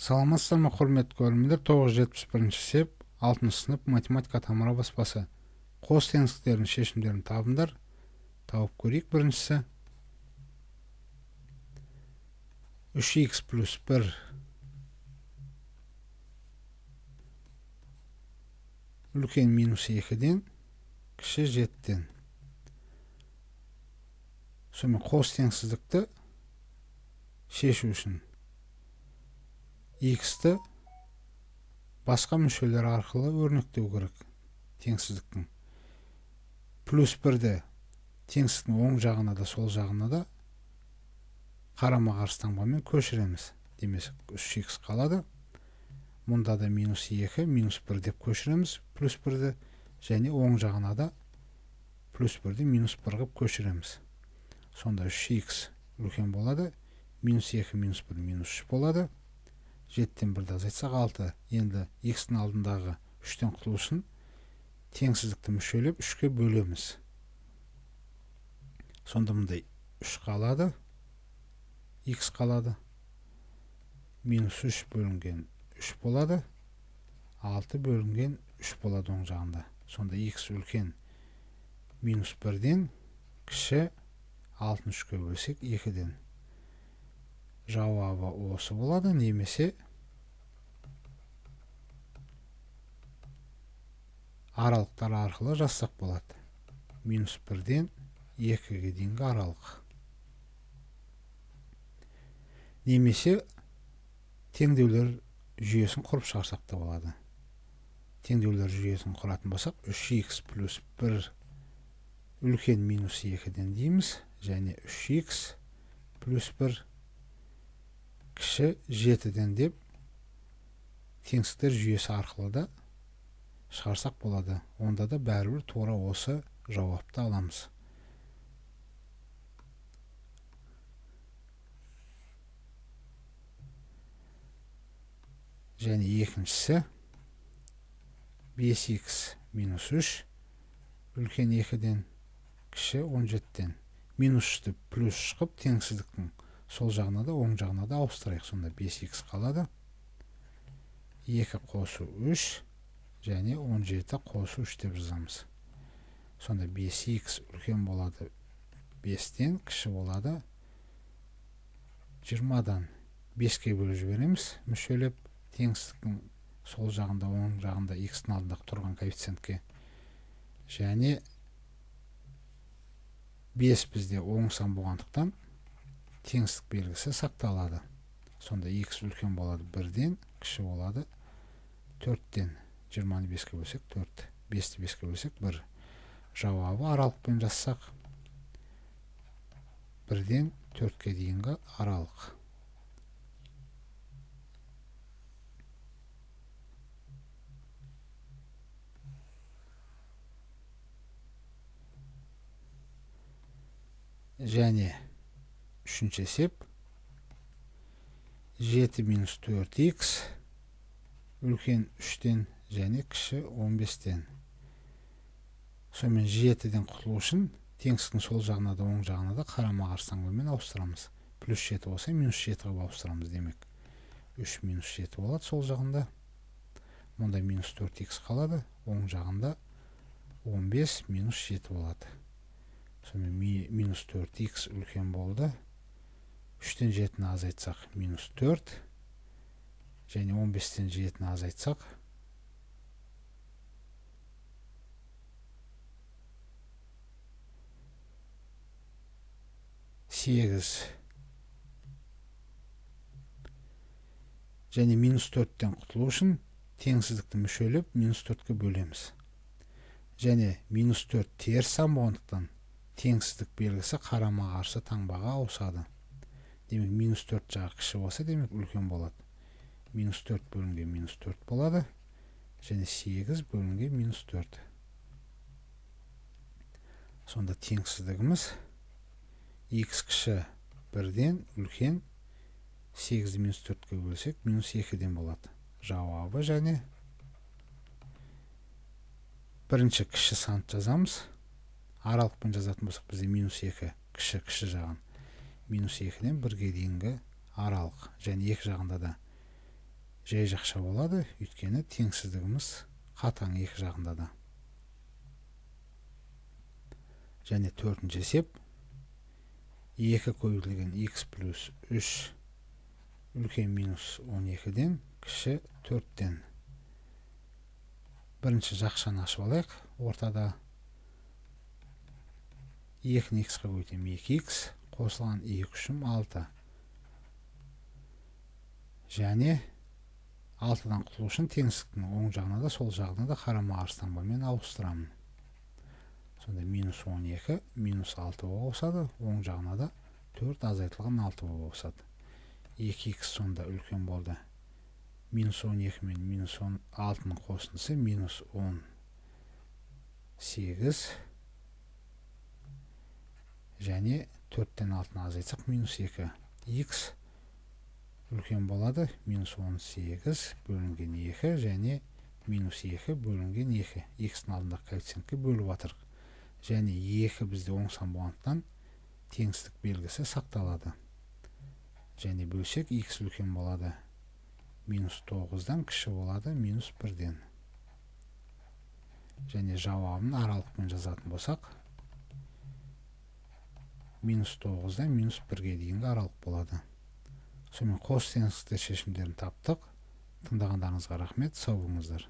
саламатсыздар ма құрметті көрермендер тоғыз жүз жетпіс бірінші сеп алтыншы сынып математика тамыра баспасы қос теңсіздіктердің шешімдерін табыңдар тауып көрейік біріншісі 3x плюс 1 үлкен минус екіден ден кіші жетіден сонымен қос теңсіздікті шешу үшін x ті басқа мүшелер арқылы өрнектеу керек теңсіздіктің плюс 1-ді теңсіздіктің оң жағына да сол жағына да қарама қарсы таңбамен көшіреміз демесек 3х қалады мұнда да минус 2 минус 1 деп көшіреміз плюс 1-ді және оң жағына да плюс 1-ді минус 1 қылып көшіреміз сонда 3х үлкен болады минус 2 минус 1 минус 3 болады жетіден бірді азайтсақ алты енді екстің алдындағы үштен құтылу үшін теңсіздікті мүшелеп үшке бөлеміз сонда мындай үш қалады x қалады минус үш бөлінген үш болады алты бөлінген үш болады оң жағында сонда x үлкен минус бірден кіші алтын үшке бөлсек екіден жауабы осы болады немесе аралықтар арқылы жазсақ болады минус бірден екіге дейінгі аралық немесе теңдеулер жүйесін құрып шығарсақ та болады теңдеулер жүйесін құратын болсақ 3х плюс 1 үлкен минус 2-ден дейміз және 3х плюс 1 кіші жетіден деп теңсіздер жүйесі арқылы да шығарсақ болады онда да бәрібір тура осы жауапты аламыз және екіншісі 5x минус 3 үлкен 2-ден кіші 17-тен минус 3 плюс шығып теңсіздіктің сол жағына да оң жағына да ауыстырайық сонда 5x қалады 2 қосу 3 және 17 қосу 3 деп жазамыз сонда 5x үлкен болады 5-тен кіші болады 20-дан 5-ке бөліп жібереміз мүшелеп теңсіздіктің сол жағында оң жағында x-тің алдында тұрған коэффициентке және 5 бізде оң сан болғандықтан теңсіздік белгісі сақталады сонда x үлкен болады бірден кіші болады төрттен жиырманы беске бөлсек төрт бесті беске бөлсек бір жауабы аралықпен жазсақ бірден төртке дейінгі аралық және үшінші есеп 7 минус 4 x үлкен 3-тен және кіші 15-тен сонымен 7-ден құтылу үшін теңсіздің сол жағына да оң жағына да қарама қарсы мен ауыстырамыз плюс 7 болса минус 7 ға ауыстырамыз демек 3 минус 7 болады сол жағында мұнда минус 4 x қалады оң жағында 15 минус 7 болады сонымен минус 4 x үлкен болды 3-тен азайтсақ, минус 4. Және 15-тен 7-ні азайтсақ. Сегіз. Және минус 4-тен құтылу үшін, теңсіздікті мүшеліп, минус 4-кі бөлеміз. Және минус 4 тер сам бұғындықтан, теңсіздік белгісі қарама ғарсы таңбаға ауысады демек минус төрт жағы кіші болса демек үлкен болады минус төрт бөлінген минус төрт болады және сегіз бөлінген минус төрт сонда теңсіздігіміз x кіші бірден үлкен сегізді минус төртке бөлсек минус екіден болады жауабы және бірінші кіші санды жазамыз аралықпен жазатын болсақ бізде минус екі кіші кіші жағын минус 1 бірге дейінгі аралық және екі жағында да жай жақша болады өйткені теңсіздігіміз қатаң екі жағында да және төртінші есеп 2 көбейтілген x плюс 3 үлкен минус 12-ден кіші 4-тен бірінші жақшаны ашып алайық ортада 2-ні x-қа көбейтемін 2x қосылған 2 үшім 6. және алтыдан құтылу үшін теңсіздіктің оң жағына да сол жағына да қарама қарсы таңбамен ауыстырамын сонда минус 12 минус 6 болып ауысады оң жағына да 4 азайтылған 6 болып ауысады 2х сонда үлкен болды минус 12 мен минус 6-ның қосындысы минус 10 8 және 4 6-ны азайтсақ минус 2. x үлкен болады минус 18 бөлінген 2 және минус 2 бөлінген 2 x-тің алдындағы коэффициентке бөліп атырқ. және 2 бізде оң сан болғандықтан теңсіздік белгісі сақталады және бөлсек x үлкен болады минус 9-дан кіші болады минус 1-ден және жауабын аралықпен жазатын болсақ минус тоғыздан минус бірге дейінгі аралық болады сонымен косинусті шешімдерін таптық тыңдағандарыңызға рахмет сау болыңыздар